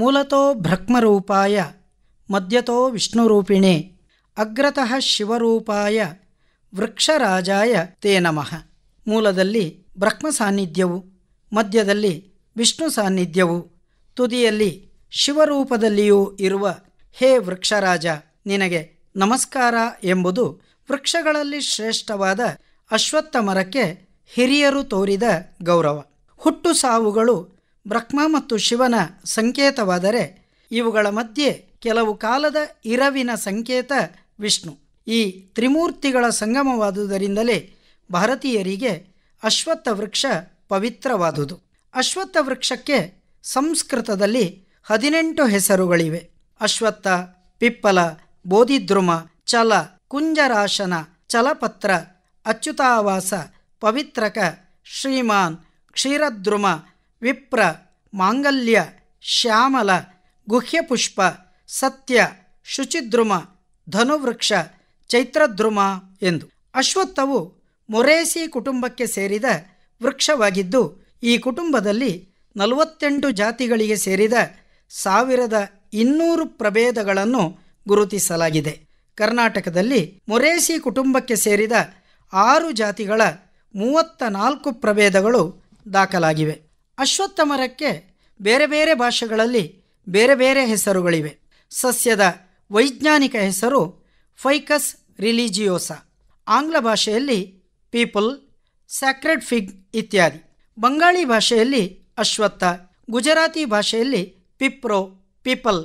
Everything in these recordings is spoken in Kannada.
ಮೂಲತೋ ಬ್ರಹ್ಮರೂಪಾಯ ಮಧ್ಯತೋ ವಿಷ್ಣುರೂಪಿಣೇ ಅಗ್ರತಃ ಶಿವರೂಪಾಯ ವೃಕ್ಷರಾಜಾಯ ತೇ ನಮಃ ಮೂಲದಲ್ಲಿ ಬ್ರಹ್ಮ ಸಾನ್ನಿಧ್ಯವು ಮಧ್ಯದಲ್ಲಿ ವಿಷ್ಣು ಸಾನ್ನಿಧ್ಯವು ತುದಿಯಲ್ಲಿ ಶಿವರೂಪದಲ್ಲಿಯೂ ಇರುವ ಹೇ ವೃಕ್ಷರಾಜ ನಿನಗೆ ನಮಸ್ಕಾರ ಎಂಬುದು ವೃಕ್ಷಗಳಲ್ಲಿ ಶ್ರೇಷ್ಠವಾದ ಅಶ್ವತ್ಥ ಮರಕ್ಕೆ ಹಿರಿಯರು ತೋರಿದ ಗೌರವ ಹುಟ್ಟು ಸಾವುಗಳು ಬ್ರಹ್ಮ ಮತ್ತು ಶಿವನ ಸಂಕೇತವಾದರೆ ಇವುಗಳ ಮಧ್ಯೆ ಕೆಲವು ಕಾಲದ ಇರವಿನ ಸಂಕೇತ ವಿಷ್ಣು ಈ ತ್ರಿಮೂರ್ತಿಗಳ ಸಂಗಮವಾದುದರಿಂದಲೇ ಭಾರತೀಯರಿಗೆ ಅಶ್ವತ್ಥ ವೃಕ್ಷ ಪವಿತ್ರವಾದುದು ಅಶ್ವತ್ಥ ವೃಕ್ಷಕ್ಕೆ ಸಂಸ್ಕೃತದಲ್ಲಿ ಹದಿನೆಂಟು ಹೆಸರುಗಳಿವೆ ಅಶ್ವತ್ಥ ಪಿಪ್ಪಲ ಬೋಧಿದ್ರುಮ ಚಲ ಕುಂಜರಾಶನ ಚಲಪತ್ರ ಅಚ್ಯುತಾವಾಸ ಪವಿತ್ರಕ ಶ್ರೀಮಾನ್ ಕ್ಷೀರದ್ರುಮ ವಿಪ್ರ ಮಾಂಗಲ್ಯ ಶ್ಯಾಮಲ ಗುಹ್ಯಪುಷ್ಪ ಸತ್ಯ ಶುಚಿದ್ರುಮ ಧನುವೃಕ್ಷ ಚೈತ್ರದ್ರುಮ ಎಂದು ಅಶ್ವತ್ಥವು ಮೊರೇಸಿ ಕುಟುಂಬಕ್ಕೆ ಸೇರಿದ ವೃಕ್ಷವಾಗಿದ್ದು ಈ ಕುಟುಂಬದಲ್ಲಿ ನಲವತ್ತೆಂಟು ಜಾತಿಗಳಿಗೆ ಸೇರಿದ ಸಾವಿರದ ಇನ್ನೂರು ಪ್ರಭೇದಗಳನ್ನು ಗುರುತಿಸಲಾಗಿದೆ ಕರ್ನಾಟಕದಲ್ಲಿ ಮೊರೇಸಿ ಕುಟುಂಬಕ್ಕೆ ಸೇರಿದ ಆರು ಜಾತಿಗಳ ಮೂವತ್ತ ನಾಲ್ಕು ಪ್ರಭೇದಗಳು ದಾಖಲಾಗಿವೆ ಅಶ್ವತ್ಥ ಮರಕ್ಕೆ ಬೇರೆ ಬೇರೆ ಭಾಷೆಗಳಲ್ಲಿ ಬೇರೆ ಬೇರೆ ಹೆಸರುಗಳಿವೆ ಸಸ್ಯದ ವೈಜ್ಞಾನಿಕ ಹೆಸರು ಫೈಕಸ್ ರಿಲಿಜಿಯೋಸ ಆಂಗ್ಲ ಭಾಷೆಯಲ್ಲಿ ಪೀಪಲ್ ಸ್ಯಾಕ್ರೆಡ್ ಫಿಗ್ ಇತ್ಯಾದಿ ಬಂಗಾಳಿ ಭಾಷೆಯಲ್ಲಿ ಅಶ್ವತ್ಥ ಗುಜರಾತಿ ಭಾಷೆಯಲ್ಲಿ ಪಿಪ್ರೋ ಪೀಪಲ್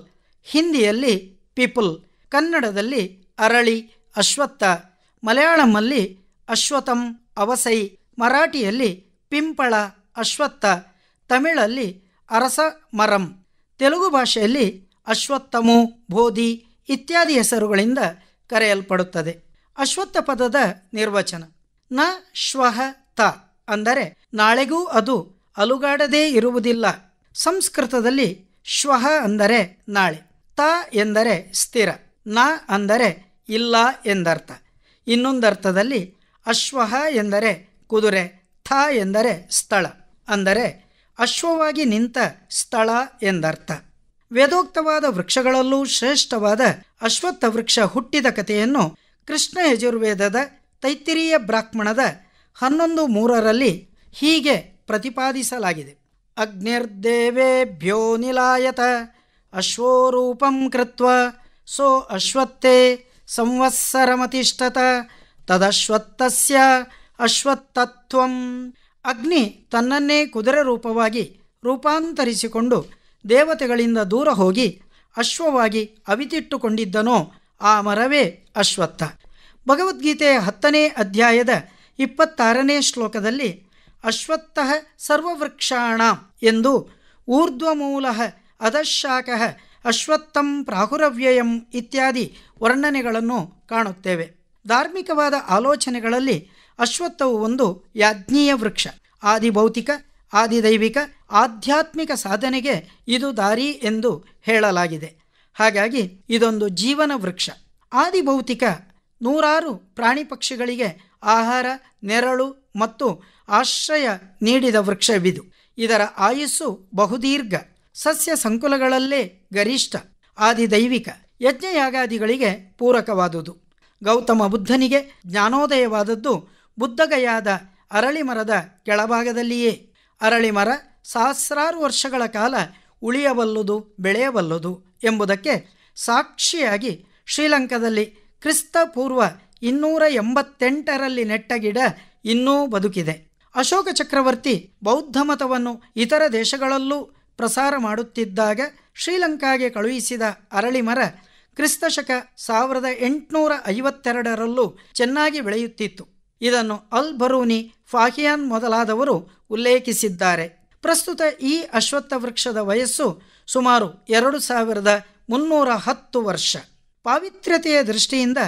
ಹಿಂದಿಯಲ್ಲಿ ಪೀಪಲ್ ಕನ್ನಡದಲ್ಲಿ ಅರಳಿ ಅಶ್ವತ್ಥ ಮಲಯಾಳಂನಲ್ಲಿ ಅಶ್ವತಂ ಅವಸೈ ಮರಾಠಿಯಲ್ಲಿ ಪಿಂಪಳ ಅಶ್ವತ್ಥ ತಮಿಳಲ್ಲಿ ಅರಸ ಮರಂ ತೆಲುಗು ಭಾಷೆಯಲ್ಲಿ ಅಶ್ವತ್ಥಮು ಬೋಧಿ ಇತ್ಯಾದಿ ಹೆಸರುಗಳಿಂದ ಕರೆಯಲ್ಪಡುತ್ತದೆ ಅಶ್ವತ್ಥ ಪದದ ನಿರ್ವಚನ ನ ಶ್ವಹ ತ ಅಂದರೆ ನಾಳೆಗೂ ಅದು ಅಲುಗಾಡದೇ ಇರುವುದಿಲ್ಲ ಸಂಸ್ಕೃತದಲ್ಲಿ ಶ್ವಹ ಅಂದರೆ ನಾಳೆ ತ ಎಂದರೆ ಸ್ಥಿರ ನ ಅಂದರೆ ಇಲ್ಲ ಎಂದರ್ಥ ಇನ್ನೊಂದರ್ಥದಲ್ಲಿ ಅಶ್ವಹ ಎಂದರೆ ಕುದುರೆ ಥ ಎಂದರೆ ಸ್ಥಳ ಅಂದರೆ ಅಶ್ವವಾಗಿ ನಿಂತ ಸ್ಥಳ ಎಂದರ್ಥ ವೇದೋಕ್ತವಾದ ವೃಕ್ಷಗಳಲ್ಲೂ ಶ್ರೇಷ್ಠವಾದ ಅಶ್ವತ್ಥ ವೃಕ್ಷ ಹುಟ್ಟಿದ ಕಥೆಯನ್ನು ಕೃಷ್ಣ ಯಜುರ್ವೇದದ ತೈತ್ತಿರೀಯ ಬ್ರಾಹ್ಮಣದ ಹನ್ನೊಂದು ಮೂರರಲ್ಲಿ ಹೀಗೆ ಪ್ರತಿಪಾದಿಸಲಾಗಿದೆ ಅಗ್ನಿರ್ದೇವೇಭ್ಯೋ ನಿಲಾಯತ ಅಶ್ವೋರೂಪಂ ಕೃತ್ವ ಸೋ ಅಶ್ವತ್ಥೇ ಸಂವತ್ಸರಮತಿಷ್ಠತ ತದಶ್ವತ್ಥ ಅಶ್ವತ್ಥತ್ವಂ ಅಗ್ನಿ ತನ್ನನ್ನೇ ಕುದುರೆ ರೂಪವಾಗಿ ರೂಪಾಂತರಿಸಿಕೊಂಡು ದೇವತೆಗಳಿಂದ ದೂರ ಹೋಗಿ ಅಶ್ವವಾಗಿ ಅವಿತಿಟ್ಟುಕೊಂಡಿದ್ದನೋ ಆ ಮರವೇ ಅಶ್ವತ್ಥ ಭಗವದ್ಗೀತೆಯ ಹತ್ತನೇ ಅಧ್ಯಾಯದ ಇಪ್ಪತ್ತಾರನೇ ಶ್ಲೋಕದಲ್ಲಿ ಅಶ್ವತ್ಥ ಸರ್ವವೃಕ್ಷಾಣ ಎಂದು ಊರ್ಧ್ವಮೂಲ ಅಧಶಾಖ ಅಶ್ವತ್ಥಂ ಪ್ರಾಹುರವ್ಯಯಂ ಇತ್ಯಾದಿ ವರ್ಣನೆಗಳನ್ನು ಕಾಣುತ್ತೇವೆ ಧಾರ್ಮಿಕವಾದ ಆಲೋಚನೆಗಳಲ್ಲಿ ಅಶ್ವತ್ಥವು ಒಂದು ಯಾಜ್ಞೀಯ ವೃಕ್ಷ ಆದಿಭೌತಿಕ ಆದಿದೈವಿಕ ಆಧ್ಯಾತ್ಮಿಕ ಸಾಧನೆಗೆ ಇದು ದಾರಿ ಎಂದು ಹೇಳಲಾಗಿದೆ ಹಾಗಾಗಿ ಇದೊಂದು ಜೀವನ ವೃಕ್ಷ ಆದಿಭೌತಿಕ ನೂರಾರು ಪ್ರಾಣಿ ಪಕ್ಷಿಗಳಿಗೆ ಆಹಾರ ನೆರಳು ಮತ್ತು ಆಶ್ರಯ ನೀಡಿದ ವೃಕ್ಷವಿದು ಇದರ ಆಯುಸ್ಸು ಬಹುದೀರ್ಘ ಸಸ್ಯ ಸಂಕುಲಗಳಲ್ಲೇ ಗರಿಷ್ಠ ಆದಿದೈವಿಕ ಯಜ್ಞಯಾಗಾದಿಗಳಿಗೆ ಪೂರಕವಾದುದು ಗೌತಮ ಬುದ್ಧನಿಗೆ ಜ್ಞಾನೋದಯವಾದದ್ದು ಬುದ್ಧಗಯಾದ ಅರಳಿ ಮರದ ಕೆಳಭಾಗದಲ್ಲಿಯೇ ಅರಳಿ ಮರ ಸಹಸ್ರಾರು ವರ್ಷಗಳ ಕಾಲ ಉಳಿಯಬಲ್ಲುದು ಬೆಳೆಯಬಲ್ಲದು ಎಂಬುದಕ್ಕೆ ಸಾಕ್ಷಿಯಾಗಿ ಶ್ರೀಲಂಕಾದಲ್ಲಿ ಕ್ರಿಸ್ತ ಪೂರ್ವ ಇನ್ನೂರ ಎಂಬತ್ತೆಂಟರಲ್ಲಿ ನೆಟ್ಟ ಗಿಡ ಇನ್ನೂ ಬದುಕಿದೆ ಅಶೋಕ ಚಕ್ರವರ್ತಿ ಬೌದ್ಧ ಮತವನ್ನು ಇತರ ದೇಶಗಳಲ್ಲೂ ಪ್ರಸಾರ ಮಾಡುತ್ತಿದ್ದಾಗ ಶ್ರೀಲಂಕಾಗೆ ಕಳುಹಿಸಿದ ಅರಳಿ ಮರ ಕ್ರಿಸ್ತಶಕ ಸಾವಿರದ ಎಂಟುನೂರ ಐವತ್ತೆರಡರಲ್ಲೂ ಚೆನ್ನಾಗಿ ಬೆಳೆಯುತ್ತಿತ್ತು ಇದನ್ನು ಅಲ್ ಬರೂನಿ ಫಾಹಿಯಾನ್ ಮೊದಲಾದವರು ಉಲ್ಲೇಖಿಸಿದ್ದಾರೆ ಪ್ರಸ್ತುತ ಈ ಅಶ್ವತ್ಥ ವೃಕ್ಷದ ವಯಸ್ಸು ಸುಮಾರು ಎರಡು ಸಾವಿರದ ಮುನ್ನೂರ ಹತ್ತು ವರ್ಷ ಪಾವಿತ್ರ್ಯತೆಯ ದೃಷ್ಟಿಯಿಂದ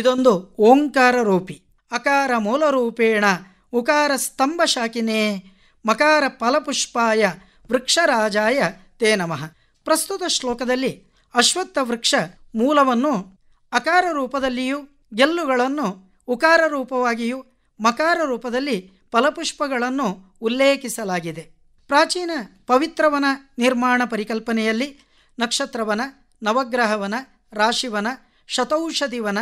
ಇದೊಂದು ಓಂಕಾರ ರೂಪಿ ಅಕಾರ ಮೂಲ ರೂಪೇಣ ಉಕಾರ ಸ್ತಂಭ ಶಾಕಿನೇ ಮಕಾರ ಫಲಪುಷ್ಪಾಯ ವೃಕ್ಷರಾಜಾಯ ತೇ ನಮಃ ಪ್ರಸ್ತುತ ಶ್ಲೋಕದಲ್ಲಿ ಅಶ್ವತ್ಥ ವೃಕ್ಷ ಮೂಲವನ್ನು ಅಕಾರ ರೂಪದಲ್ಲಿಯೂ ಗೆಲ್ಲುಗಳನ್ನು ಉಕಾರ ರೂಪವಾಗಿಯೂ ಮಕಾರ ರೂಪದಲ್ಲಿ ಫಲಪುಷ್ಪಗಳನ್ನು ಉಲ್ಲೇಖಿಸಲಾಗಿದೆ ಪ್ರಾಚೀನ ಪವಿತ್ರವನ ನಿರ್ಮಾಣ ಪರಿಕಲ್ಪನೆಯಲ್ಲಿ ನಕ್ಷತ್ರವನ ನವಗ್ರಹವನ ರಾಶಿವನ ಶತೌಷಧಿವನ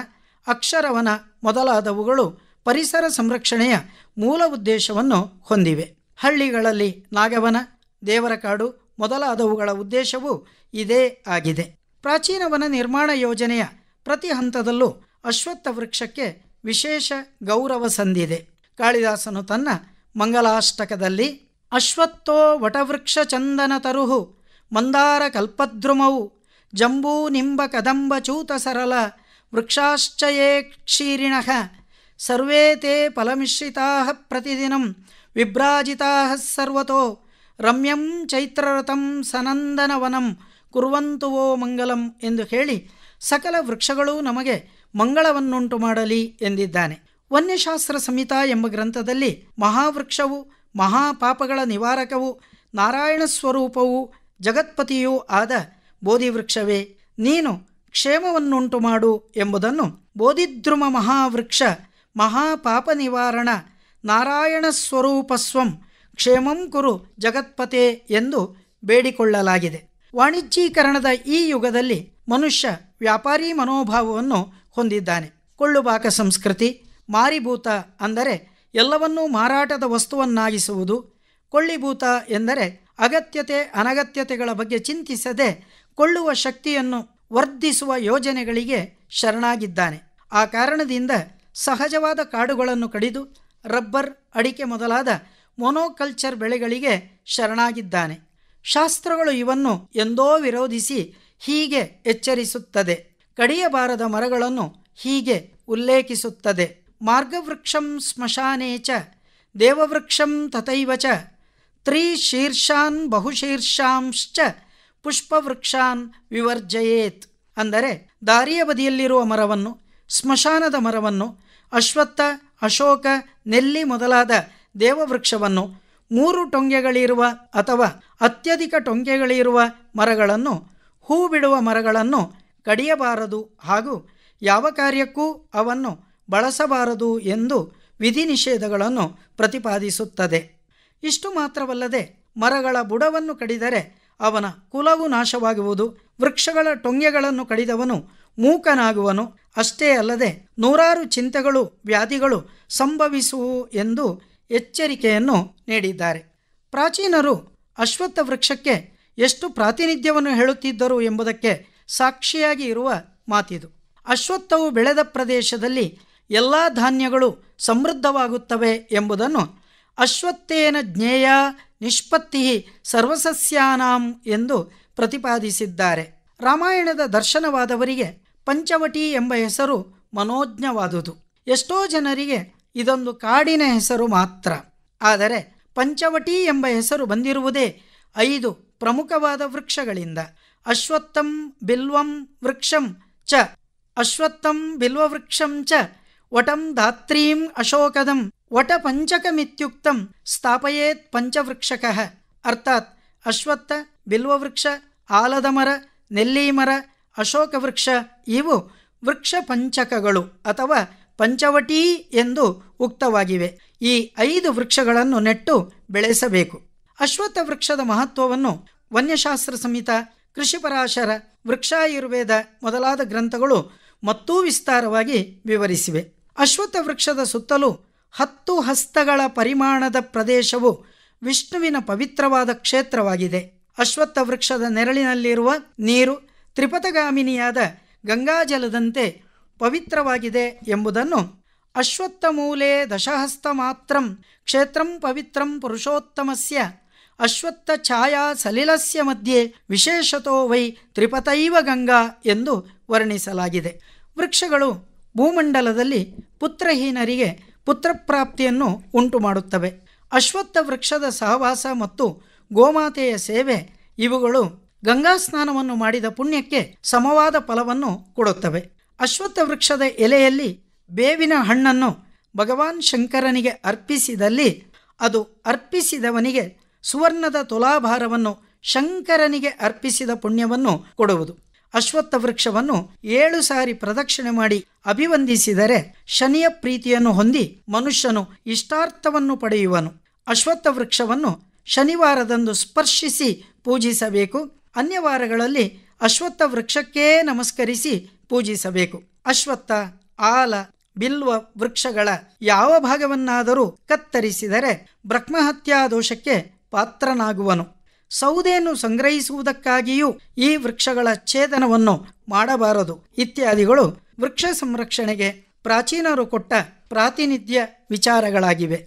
ಅಕ್ಷರವನ ಮೊದಲಾದವುಗಳು ಪರಿಸರ ಸಂರಕ್ಷಣೆಯ ಮೂಲ ಉದ್ದೇಶವನ್ನು ಹೊಂದಿವೆ ಹಳ್ಳಿಗಳಲ್ಲಿ ನಾಗವನ ದೇವರ ಕಾಡು ಮೊದಲಾದವುಗಳ ಉದ್ದೇಶವು ಇದೇ ಆಗಿದೆ ಪ್ರಾಚೀನವನ ನಿರ್ಮಾಣ ಯೋಜನೆಯ ಪ್ರತಿ ಹಂತದಲ್ಲೂ ಅಶ್ವತ್ಥ ವೃಕ್ಷಕ್ಕೆ ವಿಶೇಷ ಗೌರವ ಸಂದಿದೆ ಕಾಳಿದಾಸನು ತನ್ನ ಮಂಗಲಾಷ್ಟಕದಲ್ಲಿ ಅಶ್ವತ್ಥೋ ವಟವೃಕ್ಷ ಚಂದನ ತರುಹು ಮಂದಾರ ಕಲ್ಪದ್ರುಮವು ಜಂಬೂ ನಿಂಬ ಕದಂಬ ಚೂತ ಸರಳ ವೃಕ್ಷಾಶ್ಚಯೇ ಕ್ಷೀರಿಣ ಸರ್ವೇ ತೇ ಫಲಮಿಶ್ರಿತಾ ಪ್ರತಿದಿನಂ ವಿಭ್ರಾಜಿತಾ ಸರ್ವತೋ ರಮ್ಯಂ ಚೈತ್ರರಥಂ ಸನಂದನವನಂ ಕುರುವಂತುವೋ ಮಂಗಲಂ ಎಂದು ಹೇಳಿ ಸಕಲ ವೃಕ್ಷಗಳು ನಮಗೆ ಮಂಗಳವನ್ನುಂಟು ಮಾಡಲಿ ಎಂದಿದ್ದಾನೆ ವನ್ಯಶಾಸ್ತ್ರ ಸಮಿತಾ ಎಂಬ ಗ್ರಂಥದಲ್ಲಿ ಮಹಾವೃಕ್ಷವು ಮಹಾಪಾಪಗಳ ನಿವಾರಕವು ನಾರಾಯಣ ಸ್ವರೂಪವು ಜಗತ್ಪತಿಯೂ ಆದ ಬೋಧಿವೃಕ್ಷವೇ ನೀನು ಕ್ಷೇಮವನ್ನುಂಟು ಮಾಡು ಎಂಬುದನ್ನು ಬೋಧಿದ್ರುಮ ಮಹಾವೃಕ್ಷ ಮಹಾಪಾಪ ನಿವಾರಣ ನಾರಾಯಣ ಸ್ವರೂಪಸ್ವಂ ಕ್ಷೇಮಂ ಕುರು ಜಗತ್ಪತೆ ಎಂದು ಬೇಡಿಕೊಳ್ಳಲಾಗಿದೆ ವಾಣಿಜ್ಯೀಕರಣದ ಈ ಯುಗದಲ್ಲಿ ಮನುಷ್ಯ ವ್ಯಾಪಾರಿ ಮನೋಭಾವವನ್ನು ಹೊಂದಿದ್ದಾನೆ ಕೊಳ್ಳುಬಾಕ ಸಂಸ್ಕೃತಿ ಮಾರಿಭೂತ ಅಂದರೆ ಎಲ್ಲವನ್ನೂ ಮಾರಾಟದ ವಸ್ತುವನ್ನಾಗಿಸುವುದು ಕೊಳ್ಳಿಭೂತ ಎಂದರೆ ಅಗತ್ಯತೆ ಅನಗತ್ಯತೆಗಳ ಬಗ್ಗೆ ಚಿಂತಿಸದೆ ಕೊಳ್ಳುವ ಶಕ್ತಿಯನ್ನು ವರ್ಧಿಸುವ ಯೋಜನೆಗಳಿಗೆ ಶರಣಾಗಿದ್ದಾನೆ ಆ ಕಾರಣದಿಂದ ಸಹಜವಾದ ಕಾಡುಗಳನ್ನು ಕಡಿದು ರಬ್ಬರ್ ಅಡಿಕೆ ಮೊದಲಾದ ಮೊನೋಕಲ್ಚರ್ ಬೆಳೆಗಳಿಗೆ ಶರಣಾಗಿದ್ದಾನೆ ಶಾಸ್ತ್ರಗಳು ಇವನ್ನು ಎಂದೋ ವಿರೋಧಿಸಿ ಹೀಗೆ ಎಚ್ಚರಿಸುತ್ತದೆ ಕಡಿಯಬಾರದ ಮರಗಳನ್ನು ಹೀಗೆ ಉಲ್ಲೇಖಿಸುತ್ತದೆ ಮಾರ್ಗವೃಕ್ಷಂ ಸ್ಮಶಾನೇಚ ಚ ದೇವವೃಕ್ಷಂ ತಥೈವ ಚ ತ್ರೀಶೀರ್ಷಾನ್ ಬಹುಶೀರ್ಷಾಂಶ್ಚ ಪುಷ್ಪವೃಕ್ಷಾನ್ ವಿವರ್ಜಯೇತ್ ಅಂದರೆ ದಾರಿಯ ಬದಿಯಲ್ಲಿರುವ ಮರವನ್ನು ಸ್ಮಶಾನದ ಮರವನ್ನು ಅಶ್ವತ್ಥ ಅಶೋಕ ನೆಲ್ಲಿ ಮೊದಲಾದ ದೇವವೃಕ್ಷವನ್ನು ಮೂರು ಟೊಂಗೆಗಳಿರುವ ಅಥವಾ ಅತ್ಯಧಿಕ ಟೊಂಗೆಗಳಿರುವ ಮರಗಳನ್ನು ಹೂ ಬಿಡುವ ಮರಗಳನ್ನು ಕಡಿಯಬಾರದು ಹಾಗೂ ಯಾವ ಕಾರ್ಯಕ್ಕೂ ಅವನ್ನು ಬಳಸಬಾರದು ಎಂದು ವಿಧಿ ನಿಷೇಧಗಳನ್ನು ಪ್ರತಿಪಾದಿಸುತ್ತದೆ ಇಷ್ಟು ಮಾತ್ರವಲ್ಲದೆ ಮರಗಳ ಬುಡವನ್ನು ಕಡಿದರೆ ಅವನ ಕುಲವು ನಾಶವಾಗುವುದು ವೃಕ್ಷಗಳ ಟೊಂಗೆಗಳನ್ನು ಕಡಿದವನು ಮೂಕನಾಗುವನು ಅಷ್ಟೇ ಅಲ್ಲದೆ ನೂರಾರು ಚಿಂತೆಗಳು ವ್ಯಾಧಿಗಳು ಸಂಭವಿಸುವು ಎಂದು ಎಚ್ಚರಿಕೆಯನ್ನು ನೀಡಿದ್ದಾರೆ ಪ್ರಾಚೀನರು ಅಶ್ವತ್ಥ ವೃಕ್ಷಕ್ಕೆ ಎಷ್ಟು ಪ್ರಾತಿನಿಧ್ಯವನ್ನು ಹೇಳುತ್ತಿದ್ದರು ಎಂಬುದಕ್ಕೆ ಸಾಕ್ಷಿಯಾಗಿ ಇರುವ ಮಾತಿದು ಅಶ್ವತ್ಥವು ಬೆಳೆದ ಪ್ರದೇಶದಲ್ಲಿ ಎಲ್ಲ ಧಾನ್ಯಗಳು ಸಮೃದ್ಧವಾಗುತ್ತವೆ ಎಂಬುದನ್ನು ಅಶ್ವತ್ಥೇನ ಜ್ಞೇಯ ನಿಷ್ಪತ್ತಿ ಸರ್ವಸಸ್ಯಾನಾಂ ಎಂದು ಪ್ರತಿಪಾದಿಸಿದ್ದಾರೆ ರಾಮಾಯಣದ ದರ್ಶನವಾದವರಿಗೆ ಪಂಚವಟಿ ಎಂಬ ಹೆಸರು ಮನೋಜ್ಞವಾದುದು ಎಷ್ಟೋ ಜನರಿಗೆ ಇದೊಂದು ಕಾಡಿನ ಹೆಸರು ಮಾತ್ರ ಆದರೆ ಪಂಚವಟಿ ಎಂಬ ಹೆಸರು ಬಂದಿರುವುದೇ ಐದು ಪ್ರಮುಖವಾದ ವೃಕ್ಷಗಳಿಂದ ಅಶ್ವತ್ಥಂ ಬಿಲ್ವಂ ವೃಕ್ಷಂ ಚ ಅಶ್ವತ್ಥಂ ವೃಕ್ಷಂ ಚ ವಟಂ ಧಾತ್ರೀಂ ಅಶೋಕದಂ ವಟ ಪಂಚಕಮಿತ್ಯುಕ್ತಂ ಸ್ಥಾಪಯೇತ್ ಪಂಚವೃಕ್ಷಕಃ ಅರ್ಥಾತ್ ಅಶ್ವತ್ಥ ಬಿಲ್ವವೃಕ್ಷ ಆಲದ ಮರ ನೆಲ್ಲಿಮರ ಅಶೋಕವೃಕ್ಷ ಇವು ವೃಕ್ಷ ಪಂಚಕಗಳು ಅಥವಾ ಪಂಚವಟೀ ಎಂದು ಉಕ್ತವಾಗಿವೆ ಈ ಐದು ವೃಕ್ಷಗಳನ್ನು ನೆಟ್ಟು ಬೆಳೆಸಬೇಕು ಅಶ್ವತ್ಥ ವೃಕ್ಷದ ಮಹತ್ವವನ್ನು ವನ್ಯಶಾಸ್ತ್ರ ಸಂಹಿತ ಕೃಷಿಪರಾಶರ ವೃಕ್ಷಾಯುರ್ವೇದ ಮೊದಲಾದ ಗ್ರಂಥಗಳು ಮತ್ತೂ ವಿಸ್ತಾರವಾಗಿ ವಿವರಿಸಿವೆ ಅಶ್ವತ್ಥ ವೃಕ್ಷದ ಸುತ್ತಲೂ ಹತ್ತು ಹಸ್ತಗಳ ಪರಿಮಾಣದ ಪ್ರದೇಶವು ವಿಷ್ಣುವಿನ ಪವಿತ್ರವಾದ ಕ್ಷೇತ್ರವಾಗಿದೆ ಅಶ್ವತ್ಥ ವೃಕ್ಷದ ನೆರಳಿನಲ್ಲಿರುವ ನೀರು ತ್ರಿಪಥಗಾಮಿನಿಯಾದ ಗಂಗಾಜಲದಂತೆ ಪವಿತ್ರವಾಗಿದೆ ಎಂಬುದನ್ನು ಅಶ್ವತ್ಥ ಮೂಲೆ ದಶಹಸ್ತ ಮಾತ್ರಂ ಕ್ಷೇತ್ರಂ ಪವಿತ್ರಂ ಪುರುಷೋತ್ತಮಸ್ಯ ಅಶ್ವತ್ಥ ಛಾಯಾ ಸಲಿಲಸ್ಯ ಮಧ್ಯೆ ವಿಶೇಷತೋ ವೈ ತ್ರಿಪತೈವ ಗಂಗಾ ಎಂದು ವರ್ಣಿಸಲಾಗಿದೆ ವೃಕ್ಷಗಳು ಭೂಮಂಡಲದಲ್ಲಿ ಪುತ್ರಹೀನರಿಗೆ ಪುತ್ರಪ್ರಾಪ್ತಿಯನ್ನು ಉಂಟು ಮಾಡುತ್ತವೆ ಅಶ್ವತ್ಥ ವೃಕ್ಷದ ಸಹವಾಸ ಮತ್ತು ಗೋಮಾತೆಯ ಸೇವೆ ಇವುಗಳು ಗಂಗಾ ಸ್ನಾನವನ್ನು ಮಾಡಿದ ಪುಣ್ಯಕ್ಕೆ ಸಮವಾದ ಫಲವನ್ನು ಕೊಡುತ್ತವೆ ಅಶ್ವತ್ಥ ವೃಕ್ಷದ ಎಲೆಯಲ್ಲಿ ಬೇವಿನ ಹಣ್ಣನ್ನು ಭಗವಾನ್ ಶಂಕರನಿಗೆ ಅರ್ಪಿಸಿದಲ್ಲಿ ಅದು ಅರ್ಪಿಸಿದವನಿಗೆ ಸುವರ್ಣದ ತುಲಾಭಾರವನ್ನು ಶಂಕರನಿಗೆ ಅರ್ಪಿಸಿದ ಪುಣ್ಯವನ್ನು ಕೊಡುವುದು ಅಶ್ವತ್ಥ ವೃಕ್ಷವನ್ನು ಏಳು ಸಾರಿ ಪ್ರದಕ್ಷಿಣೆ ಮಾಡಿ ಅಭಿವಂದಿಸಿದರೆ ಶನಿಯ ಪ್ರೀತಿಯನ್ನು ಹೊಂದಿ ಮನುಷ್ಯನು ಇಷ್ಟಾರ್ಥವನ್ನು ಪಡೆಯುವನು ಅಶ್ವತ್ಥ ವೃಕ್ಷವನ್ನು ಶನಿವಾರದಂದು ಸ್ಪರ್ಶಿಸಿ ಪೂಜಿಸಬೇಕು ಅನ್ಯವಾರಗಳಲ್ಲಿ ಅಶ್ವತ್ಥ ವೃಕ್ಷಕ್ಕೇ ನಮಸ್ಕರಿಸಿ ಪೂಜಿಸಬೇಕು ಅಶ್ವತ್ಥ ಆಲ ಬಿಲ್ವ ವೃಕ್ಷಗಳ ಯಾವ ಭಾಗವನ್ನಾದರೂ ಕತ್ತರಿಸಿದರೆ ಬ್ರಹ್ಮಹತ್ಯಾ ದೋಷಕ್ಕೆ ಪಾತ್ರನಾಗುವನು ಸೌದೆಯನ್ನು ಸಂಗ್ರಹಿಸುವುದಕ್ಕಾಗಿಯೂ ಈ ವೃಕ್ಷಗಳ ಛೇದನವನ್ನು ಮಾಡಬಾರದು ಇತ್ಯಾದಿಗಳು ವೃಕ್ಷ ಸಂರಕ್ಷಣೆಗೆ ಪ್ರಾಚೀನರು ಕೊಟ್ಟ ಪ್ರಾತಿನಿಧ್ಯ ವಿಚಾರಗಳಾಗಿವೆ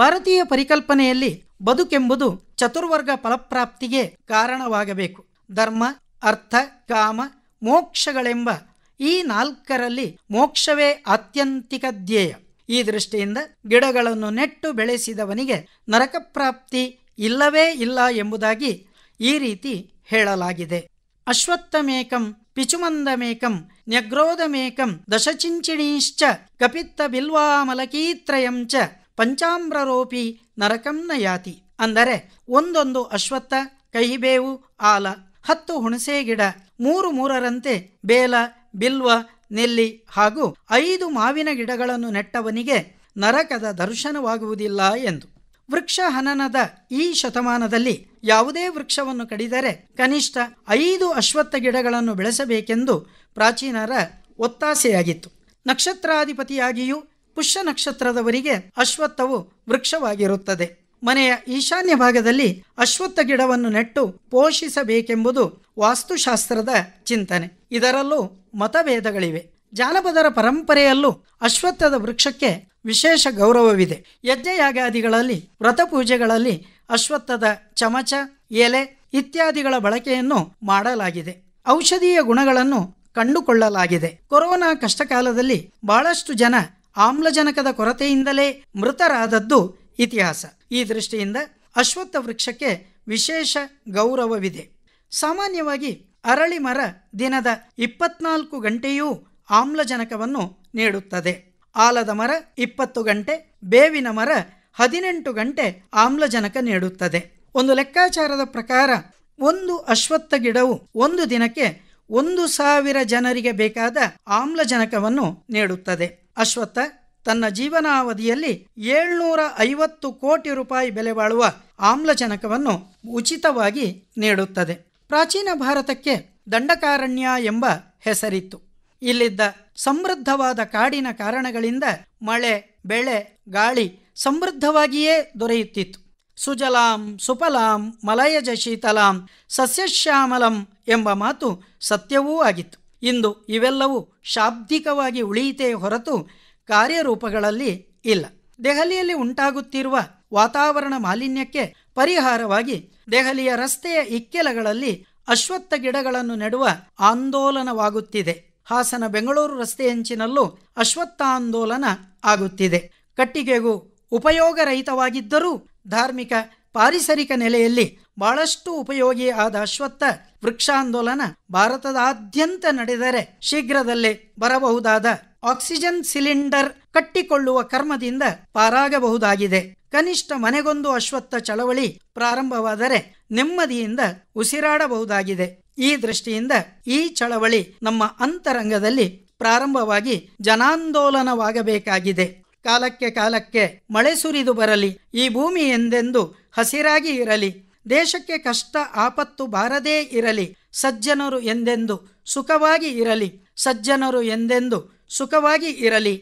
ಭಾರತೀಯ ಪರಿಕಲ್ಪನೆಯಲ್ಲಿ ಬದುಕೆಂಬುದು ಚತುರ್ವರ್ಗ ಫಲಪ್ರಾಪ್ತಿಗೆ ಕಾರಣವಾಗಬೇಕು ಧರ್ಮ ಅರ್ಥ ಕಾಮ ಮೋಕ್ಷಗಳೆಂಬ ಈ ನಾಲ್ಕರಲ್ಲಿ ಮೋಕ್ಷವೇ ಆತ್ಯಂತಿಕ ಧ್ಯೇಯ ಈ ದೃಷ್ಟಿಯಿಂದ ಗಿಡಗಳನ್ನು ನೆಟ್ಟು ಬೆಳೆಸಿದವನಿಗೆ ನರಕಪ್ರಾಪ್ತಿ ಇಲ್ಲವೇ ಇಲ್ಲ ಎಂಬುದಾಗಿ ಈ ರೀತಿ ಹೇಳಲಾಗಿದೆ ಅಶ್ವತ್ಥಮೇಕಂ ಪಿಚುಮಂದಮೇಕಂ ನ್ಯಗ್ರೋಧಮೇಕಂ ದಶಚಿಂಚಿಣೀಶ್ಚ ಕಪಿತ್ತ ಬಿಲ್ವಾಮಲಕೀತ್ರಯಂ ಚ ಪಂಚಾಮ್ರರೋಪಿ ನರಕಂನ ಯಾತಿ ಅಂದರೆ ಒಂದೊಂದು ಅಶ್ವತ್ಥ ಕಹಿಬೇವು ಆಲ ಹತ್ತು ಹುಣಸೆ ಗಿಡ ಮೂರು ಮೂರರಂತೆ ಬೇಲ ಬಿಲ್ವ ನೆಲ್ಲಿ ಹಾಗೂ ಐದು ಮಾವಿನ ಗಿಡಗಳನ್ನು ನೆಟ್ಟವನಿಗೆ ನರಕದ ದರ್ಶನವಾಗುವುದಿಲ್ಲ ಎಂದು ವೃಕ್ಷ ಹನನದ ಈ ಶತಮಾನದಲ್ಲಿ ಯಾವುದೇ ವೃಕ್ಷವನ್ನು ಕಡಿದರೆ ಕನಿಷ್ಠ ಐದು ಅಶ್ವತ್ಥ ಗಿಡಗಳನ್ನು ಬೆಳೆಸಬೇಕೆಂದು ಪ್ರಾಚೀನರ ಒತ್ತಾಸೆಯಾಗಿತ್ತು ನಕ್ಷತ್ರಾಧಿಪತಿಯಾಗಿಯೂ ಪುಷ್ಯ ನಕ್ಷತ್ರದವರಿಗೆ ಅಶ್ವತ್ಥವು ವೃಕ್ಷವಾಗಿರುತ್ತದೆ ಮನೆಯ ಈಶಾನ್ಯ ಭಾಗದಲ್ಲಿ ಅಶ್ವತ್ಥ ಗಿಡವನ್ನು ನೆಟ್ಟು ಪೋಷಿಸಬೇಕೆಂಬುದು ವಾಸ್ತುಶಾಸ್ತ್ರದ ಚಿಂತನೆ ಇದರಲ್ಲೂ ಮತಭೇದಗಳಿವೆ ಜಾನಪದರ ಪರಂಪರೆಯಲ್ಲೂ ಅಶ್ವತ್ಥದ ವೃಕ್ಷಕ್ಕೆ ವಿಶೇಷ ಗೌರವವಿದೆ ಯಜ್ಞಯಾಗಾದಿಗಳಲ್ಲಿ ಪೂಜೆಗಳಲ್ಲಿ ಅಶ್ವತ್ಥದ ಚಮಚ ಎಲೆ ಇತ್ಯಾದಿಗಳ ಬಳಕೆಯನ್ನು ಮಾಡಲಾಗಿದೆ ಔಷಧೀಯ ಗುಣಗಳನ್ನು ಕಂಡುಕೊಳ್ಳಲಾಗಿದೆ ಕೊರೋನಾ ಕಷ್ಟಕಾಲದಲ್ಲಿ ಬಹಳಷ್ಟು ಜನ ಆಮ್ಲಜನಕದ ಕೊರತೆಯಿಂದಲೇ ಮೃತರಾದದ್ದು ಇತಿಹಾಸ ಈ ದೃಷ್ಟಿಯಿಂದ ಅಶ್ವತ್ಥ ವೃಕ್ಷಕ್ಕೆ ವಿಶೇಷ ಗೌರವವಿದೆ ಸಾಮಾನ್ಯವಾಗಿ ಅರಳಿ ಮರ ದಿನದ ಇಪ್ಪತ್ನಾಲ್ಕು ಗಂಟೆಯೂ ಆಮ್ಲಜನಕವನ್ನು ನೀಡುತ್ತದೆ ಆಲದ ಮರ ಇಪ್ಪತ್ತು ಗಂಟೆ ಬೇವಿನ ಮರ ಹದಿನೆಂಟು ಗಂಟೆ ಆಮ್ಲಜನಕ ನೀಡುತ್ತದೆ ಒಂದು ಲೆಕ್ಕಾಚಾರದ ಪ್ರಕಾರ ಒಂದು ಅಶ್ವತ್ಥ ಗಿಡವು ಒಂದು ದಿನಕ್ಕೆ ಒಂದು ಸಾವಿರ ಜನರಿಗೆ ಬೇಕಾದ ಆಮ್ಲಜನಕವನ್ನು ನೀಡುತ್ತದೆ ಅಶ್ವತ್ಥ ತನ್ನ ಜೀವನಾವಧಿಯಲ್ಲಿ ಏಳ್ನೂರ ಐವತ್ತು ಕೋಟಿ ರೂಪಾಯಿ ಬೆಲೆ ಬಾಳುವ ಆಮ್ಲಜನಕವನ್ನು ಉಚಿತವಾಗಿ ನೀಡುತ್ತದೆ ಪ್ರಾಚೀನ ಭಾರತಕ್ಕೆ ದಂಡಕಾರಣ್ಯ ಎಂಬ ಹೆಸರಿತ್ತು ಇಲ್ಲಿದ್ದ ಸಮೃದ್ಧವಾದ ಕಾಡಿನ ಕಾರಣಗಳಿಂದ ಮಳೆ ಬೆಳೆ ಗಾಳಿ ಸಮೃದ್ಧವಾಗಿಯೇ ದೊರೆಯುತ್ತಿತ್ತು ಸುಜಲಾಂ ಸುಫಲಾಂ ಮಲಯಜ ಶೀತಲಾಂ ಸಸ್ಯಶ್ಯಾಮಲಂ ಎಂಬ ಮಾತು ಸತ್ಯವೂ ಆಗಿತ್ತು ಇಂದು ಇವೆಲ್ಲವೂ ಶಾಬ್ದಿಕವಾಗಿ ಉಳಿಯಿತೇ ಹೊರತು ಕಾರ್ಯರೂಪಗಳಲ್ಲಿ ಇಲ್ಲ ದೆಹಲಿಯಲ್ಲಿ ಉಂಟಾಗುತ್ತಿರುವ ವಾತಾವರಣ ಮಾಲಿನ್ಯಕ್ಕೆ ಪರಿಹಾರವಾಗಿ ದೆಹಲಿಯ ರಸ್ತೆಯ ಇಕ್ಕೆಲಗಳಲ್ಲಿ ಅಶ್ವತ್ಥ ಗಿಡಗಳನ್ನು ನೆಡುವ ಆಂದೋಲನವಾಗುತ್ತಿದೆ ಹಾಸನ ಬೆಂಗಳೂರು ರಸ್ತೆ ಅಂಚಿನಲ್ಲೂ ಅಶ್ವತ್ಥಾಂದೋಲನ ಆಗುತ್ತಿದೆ ಕಟ್ಟಿಗೆಗೂ ಉಪಯೋಗ ರಹಿತವಾಗಿದ್ದರೂ ಧಾರ್ಮಿಕ ಪಾರಿಸರಿಕ ನೆಲೆಯಲ್ಲಿ ಬಹಳಷ್ಟು ಉಪಯೋಗಿ ಆದ ಅಶ್ವತ್ಥ ವೃಕ್ಷಾಂದೋಲನ ಭಾರತದಾದ್ಯಂತ ನಡೆದರೆ ಶೀಘ್ರದಲ್ಲೇ ಬರಬಹುದಾದ ಆಕ್ಸಿಜನ್ ಸಿಲಿಂಡರ್ ಕಟ್ಟಿಕೊಳ್ಳುವ ಕರ್ಮದಿಂದ ಪಾರಾಗಬಹುದಾಗಿದೆ ಕನಿಷ್ಠ ಮನೆಗೊಂದು ಅಶ್ವತ್ಥ ಚಳವಳಿ ಪ್ರಾರಂಭವಾದರೆ ನೆಮ್ಮದಿಯಿಂದ ಉಸಿರಾಡಬಹುದಾಗಿದೆ ಈ ದೃಷ್ಟಿಯಿಂದ ಈ ಚಳವಳಿ ನಮ್ಮ ಅಂತರಂಗದಲ್ಲಿ ಪ್ರಾರಂಭವಾಗಿ ಜನಾಂದೋಲನವಾಗಬೇಕಾಗಿದೆ ಕಾಲಕ್ಕೆ ಕಾಲಕ್ಕೆ ಮಳೆ ಸುರಿದು ಬರಲಿ ಈ ಭೂಮಿ ಎಂದೆಂದು ಹಸಿರಾಗಿ ಇರಲಿ ದೇಶಕ್ಕೆ ಕಷ್ಟ ಆಪತ್ತು ಬಾರದೇ ಇರಲಿ ಸಜ್ಜನರು ಎಂದೆಂದು ಸುಖವಾಗಿ ಇರಲಿ ಸಜ್ಜನರು ಎಂದೆಂದು ಸುಖವಾಗಿ ಇರಲಿ